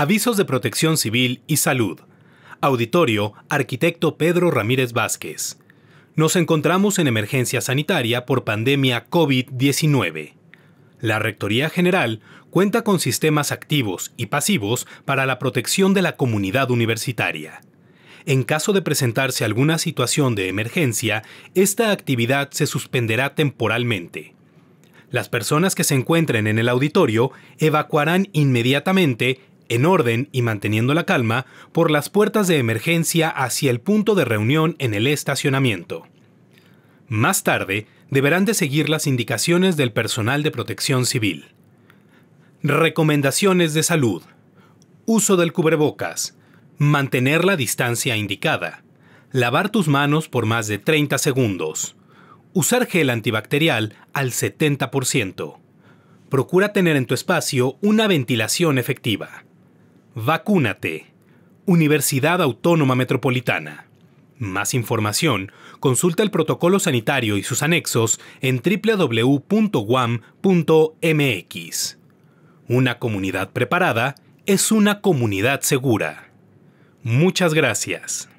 Avisos de Protección Civil y Salud. Auditorio, arquitecto Pedro Ramírez Vázquez. Nos encontramos en emergencia sanitaria por pandemia COVID-19. La Rectoría General cuenta con sistemas activos y pasivos para la protección de la comunidad universitaria. En caso de presentarse alguna situación de emergencia, esta actividad se suspenderá temporalmente. Las personas que se encuentren en el auditorio evacuarán inmediatamente en orden y manteniendo la calma, por las puertas de emergencia hacia el punto de reunión en el estacionamiento. Más tarde, deberán de seguir las indicaciones del personal de protección civil. Recomendaciones de salud. Uso del cubrebocas. Mantener la distancia indicada. Lavar tus manos por más de 30 segundos. Usar gel antibacterial al 70%. Procura tener en tu espacio una ventilación efectiva. Vacúnate. Universidad Autónoma Metropolitana. Más información, consulta el protocolo sanitario y sus anexos en www.guam.mx. Una comunidad preparada es una comunidad segura. Muchas gracias.